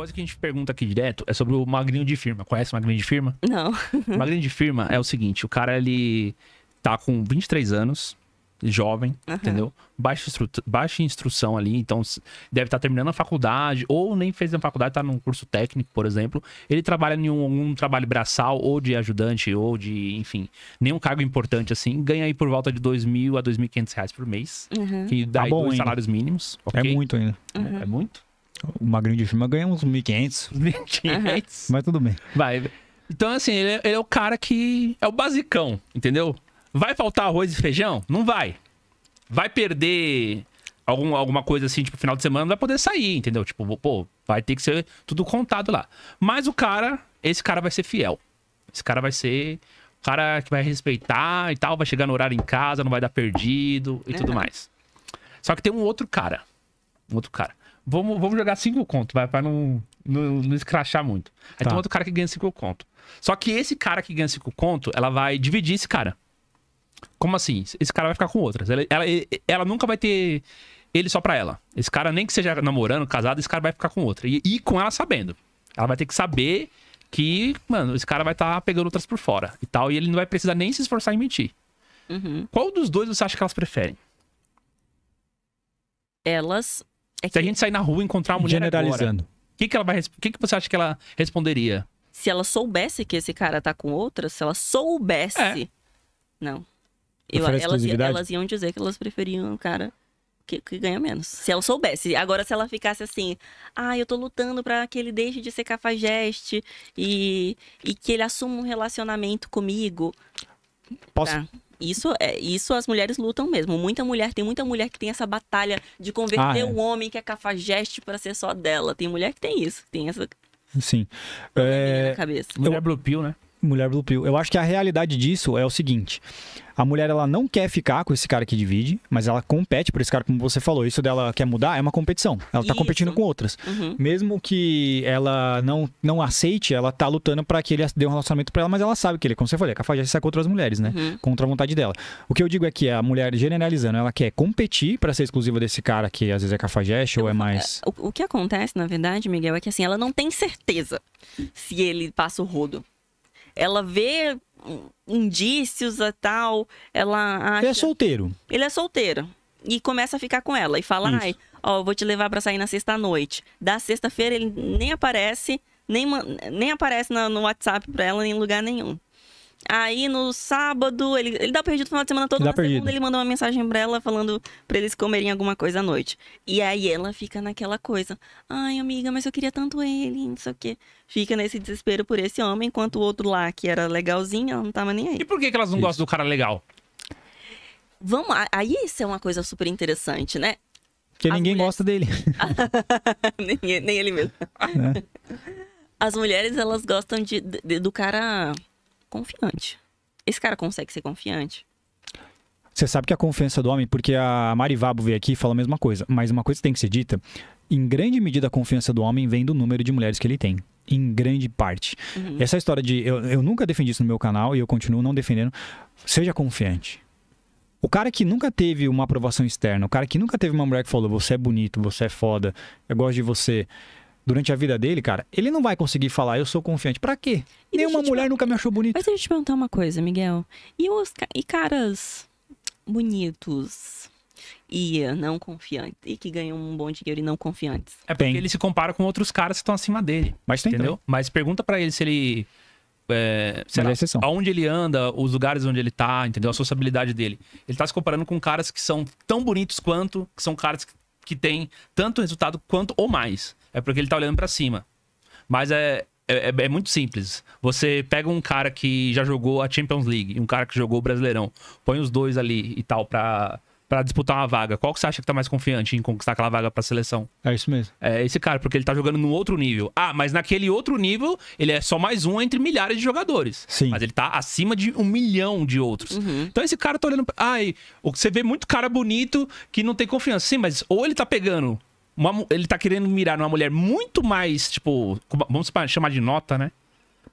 coisa que a gente pergunta aqui direto é sobre o magrinho de firma. Conhece o magrinho de firma? Não. o magrinho de firma é o seguinte, o cara, ele tá com 23 anos, jovem, entendeu? Baixa, instru... baixa instrução ali, então deve estar tá terminando a faculdade, ou nem fez a faculdade, está num curso técnico, por exemplo. Ele trabalha em um, um, trabalho braçal, ou de ajudante, ou de, enfim, nenhum cargo importante assim. Ganha aí por volta de dois mil a dois mil quinhentos reais por mês, uhum. que dá tá bom, dois salários mínimos. É okay? Uhum. É, é muito ainda. é muito? O magrinho de cima ganha uns 1.500. 1.500. Mas tudo bem. Vai. Então, assim, ele é, ele é, o cara que é o basicão, entendeu? Vai faltar arroz e feijão? Não vai. Vai perder algum, alguma coisa assim, tipo, final de semana, não vai poder sair, entendeu? Tipo, pô, vai ter que ser tudo contado lá. Mas o cara, esse cara vai ser fiel. Esse cara vai ser o cara que vai respeitar e tal, vai chegar no horário em casa, não vai dar perdido e é. tudo mais. Só que tem um outro cara. Um outro cara. Vamos, vamos jogar 5 conto, vai, pra não, não, não escrachar muito. Aí tá. tem outro cara que ganha 5 conto. Só que esse cara que ganha 5 conto, ela vai dividir esse cara. Como assim? Esse cara vai ficar com outras. Ela, ela, ela nunca vai ter ele só pra ela. Esse cara, nem que seja namorando, casado, esse cara vai ficar com outra. E, e com ela sabendo. Ela vai ter que saber que, mano, esse cara vai estar tá pegando outras por fora e tal. E ele não vai precisar nem se esforçar em mentir. Uhum. Qual dos dois você acha que elas preferem? Elas é que... Se a gente sair na rua e encontrar uma mulher Generalizando. O que, que, que, que você acha que ela responderia? Se ela soubesse que esse cara tá com outra, se ela soubesse. É. Não. Eu, elas, elas iam dizer que elas preferiam um cara que, que, ganha menos. Se ela soubesse. Agora, se ela ficasse assim, ah, eu tô lutando para que ele deixe de ser cafajeste e, e que ele assuma um relacionamento comigo. Posso, tá. Isso, é, isso as mulheres lutam mesmo. Muita mulher, tem muita mulher que tem essa batalha de converter ah, é. o homem que é cafajeste para ser só dela. Tem mulher que tem isso, tem essa. Sim. É... Na cabeça. Mulher eu... Blue Pill, né? mulher Blue Pill. Eu acho que a realidade disso é o seguinte: a mulher ela não quer ficar com esse cara que divide, mas ela compete por esse cara, como você falou. Isso dela quer mudar é uma competição. Ela tá Isso. competindo com outras. Uhum. Mesmo que ela não, não aceite, ela tá lutando para que ele dê um relacionamento para ela, mas ela sabe que ele, como você falou, é capaz de sair com outras mulheres, né? Uhum. Contra a vontade dela. O que eu digo é que a mulher, generalizando, ela quer competir para ser exclusiva desse cara que às vezes é cafajeste ou é mais. É, o, o que acontece, na verdade, Miguel, é que assim, ela não tem certeza se ele passa o rodo ela vê indícios e tal, ela acha... Ele é solteiro. Ele é solteiro. E começa a ficar com ela e fala, Isso. ai, ó, vou te levar para sair na sexta-noite. Da sexta-feira ele nem aparece, nem, nem aparece no, no WhatsApp pra ela em lugar nenhum. Aí no sábado, ele, ele dá perdido o final de semana todo, ele na segunda perdido. ele manda uma mensagem pra ela falando pra eles comerem alguma coisa à noite. E aí ela fica naquela coisa. Ai, amiga, mas eu queria tanto ele, não sei o quê. Fica nesse desespero por esse homem, enquanto o outro lá, que era legalzinho, ela não tava nem aí. E por que, que elas não Isso. gostam do cara legal? Vamos, aí isso é uma coisa super interessante, né? Porque As ninguém gosta dele. nem, nem, ele mesmo. É. As mulheres, elas gostam de, de do cara confiante. Esse cara consegue ser confiante? Você sabe que a confiança do homem, porque a Marivabo veio aqui e fala a mesma coisa, mas uma coisa tem que ser dita: em grande medida a confiança do homem vem do número de mulheres que ele tem. Em grande parte. Uhum. Essa história de. Eu, eu nunca defendi isso no meu canal e eu continuo não defendendo. Seja confiante. O cara que nunca teve uma aprovação externa, o cara que nunca teve uma mulher que falou: você é bonito, você é foda, eu gosto de você durante a vida dele, cara, ele não vai conseguir falar, eu sou confiante. Para quê? E Nenhuma mulher nunca me achou bonita. Mas deixa eu te perguntar uma coisa, Miguel. E, os, e caras bonitos e não confiantes, e que ganham um bom dinheiro e não confiantes? É porque ele se compara com outros caras que estão acima dele. Mas tem entendeu? Também. Mas pergunta para ele se ele é, lá, é aonde ele anda, os lugares onde ele tá, entendeu? A sociabilidade dele. Ele tá se comparando com caras que são tão bonitos quanto, que são caras que, que têm tanto resultado quanto ou mais é porque ele tá olhando para cima. Mas é, é, é, é, muito simples. Você pega um cara que já jogou a Champions League e um cara que jogou o Brasileirão, põe os dois ali e tal pra, pra disputar uma vaga. Qual que você acha que tá mais confiante em conquistar aquela vaga pra seleção? É isso mesmo. É esse cara, porque ele tá jogando num outro nível. Ah, mas naquele outro nível, ele é só mais um entre milhares de jogadores. Sim. Mas ele tá acima de um milhão de outros. Uhum. Então esse cara tá olhando. Ai, você vê muito cara bonito que não tem confiança. Sim, mas ou ele tá pegando uma, ele tá querendo mirar numa mulher muito mais, tipo, vamos chamar de nota, né?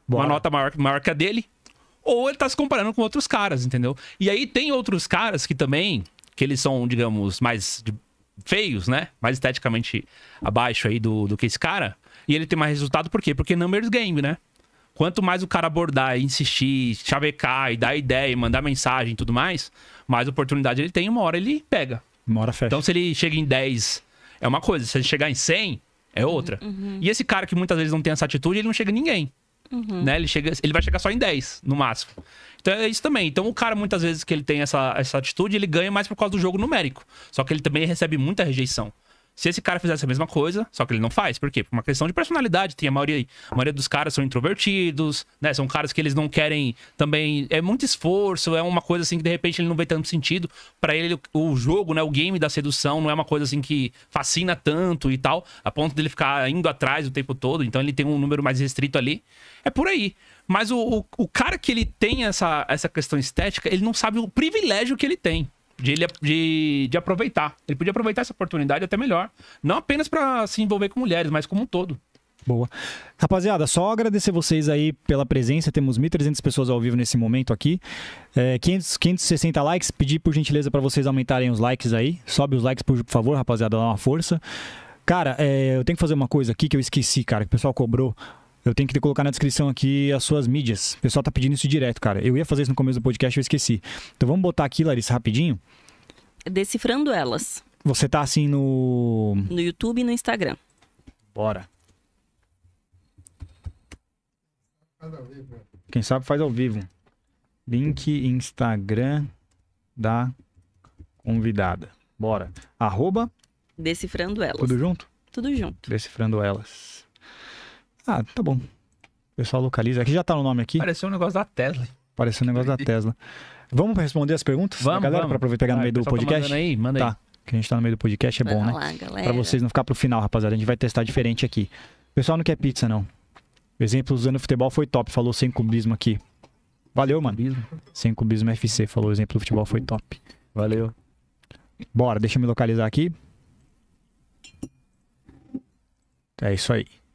Bora. Uma nota maior, maior que a dele. Ou ele tá se comparando com outros caras, entendeu? E aí tem outros caras que também, que eles são, digamos, mais feios, né? Mais esteticamente abaixo aí do, do que esse cara. E ele tem mais resultado, por quê? Porque numbers game, né? Quanto mais o cara abordar, insistir, chavecar e dar ideia, e mandar mensagem e tudo mais, mais oportunidade ele tem, uma hora ele pega. Uma hora fecha. Então, se ele chega em 10 é uma coisa. Se ele chegar em 100, é outra. Uhum. uhum. E esse cara que muitas vezes não tem essa atitude, ele não chega em ninguém. Uhum. Né? Ele, chega, ele vai chegar só em 10, no máximo. Então é isso também. Então o cara, muitas vezes que ele tem essa, essa atitude, ele ganha mais por causa do jogo numérico. Só que ele também recebe muita rejeição. Se esse cara fizesse a mesma coisa, só que ele não faz. Por quê? Por uma questão de personalidade. Tem a maioria, a maioria dos caras são introvertidos, né? São caras que eles não querem também. É muito esforço, é uma coisa assim que de repente ele não vê tanto sentido. para ele, o jogo, né? O game da sedução não é uma coisa assim que fascina tanto e tal, a ponto dele ficar indo atrás o tempo todo. Então ele tem um número mais restrito ali. É por aí. Mas o, o, o cara que ele tem essa, essa questão estética, ele não sabe o privilégio que ele tem de, ele, de, de aproveitar. Ele podia aproveitar essa oportunidade até melhor. Não apenas para se envolver com mulheres, mas como um todo. Boa. Rapaziada, só agradecer vocês aí pela presença. Temos 1.300 pessoas ao vivo nesse momento aqui. É, 500, 560 likes. Pedir por gentileza para vocês aumentarem os likes aí. Sobe os likes, por favor, rapaziada, dá uma força. Cara, é, eu tenho que fazer uma coisa aqui que eu esqueci, cara, que o pessoal cobrou eu tenho que colocar na descrição aqui as suas mídias. O pessoal tá pedindo isso direto, cara. Eu ia fazer isso no começo do podcast, eu esqueci. Então vamos botar aqui, Larissa, rapidinho. Decifrando elas. Você tá assim no. No YouTube e no Instagram. Bora. Quem sabe faz ao vivo. Link Instagram da convidada. Bora. Arroba. Decifrando elas. Tudo junto? Tudo junto. Decifrando elas. Ah, tá bom. O pessoal localiza. Aqui já tá o nome aqui. Pareceu um negócio da Tesla. Pareceu um negócio da Tesla. Vamos responder as perguntas vamos, da galera para aproveitar pegar ah, é no meio do tá podcast? Tá aí, manda aí. Tá, que a gente tá no meio do podcast, é Vai bom, né? lá, né? Para vocês não ficar pro final, rapaziada. A gente vai testar diferente aqui. O pessoal não quer pizza, não. O exemplo usando futebol foi top, falou sem cubismo aqui. Valeu, mano. Sem cubismo FC, falou o exemplo do futebol foi top. Valeu. Bora, deixa eu me localizar aqui. É isso aí.